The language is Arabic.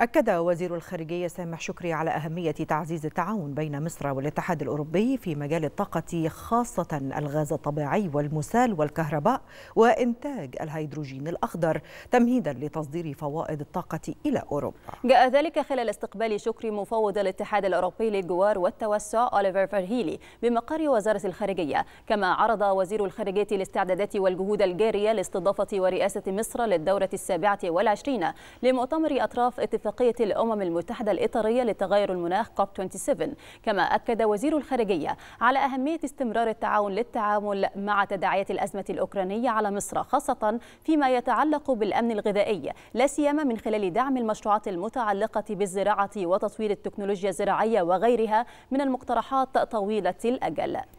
أكد وزير الخارجية سامح شكري على أهمية تعزيز التعاون بين مصر والاتحاد الأوروبي في مجال الطاقة خاصة الغاز الطبيعي والمسال والكهرباء وإنتاج الهيدروجين الأخضر تمهيدا لتصدير فوائد الطاقة إلى أوروبا جاء ذلك خلال استقبال شكري مفوض الاتحاد الأوروبي للجوار والتوسع أوليفر فرهيلي بمقر وزارة الخارجية كما عرض وزير الخارجية الاستعدادات والجهود الجارية لاستضافة ورئاسة مصر للدورة السابعة والعشرين لمؤتمر أطراف اتفاق اتفاقية الأمم المتحدة الإطارية لتغير المناخ كوب 27 كما أكد وزير الخارجية على أهمية استمرار التعاون للتعامل مع تداعيات الأزمة الأوكرانية على مصر خاصة فيما يتعلق بالأمن الغذائي لا سيما من خلال دعم المشروعات المتعلقة بالزراعة وتطوير التكنولوجيا الزراعية وغيرها من المقترحات طويلة الأجل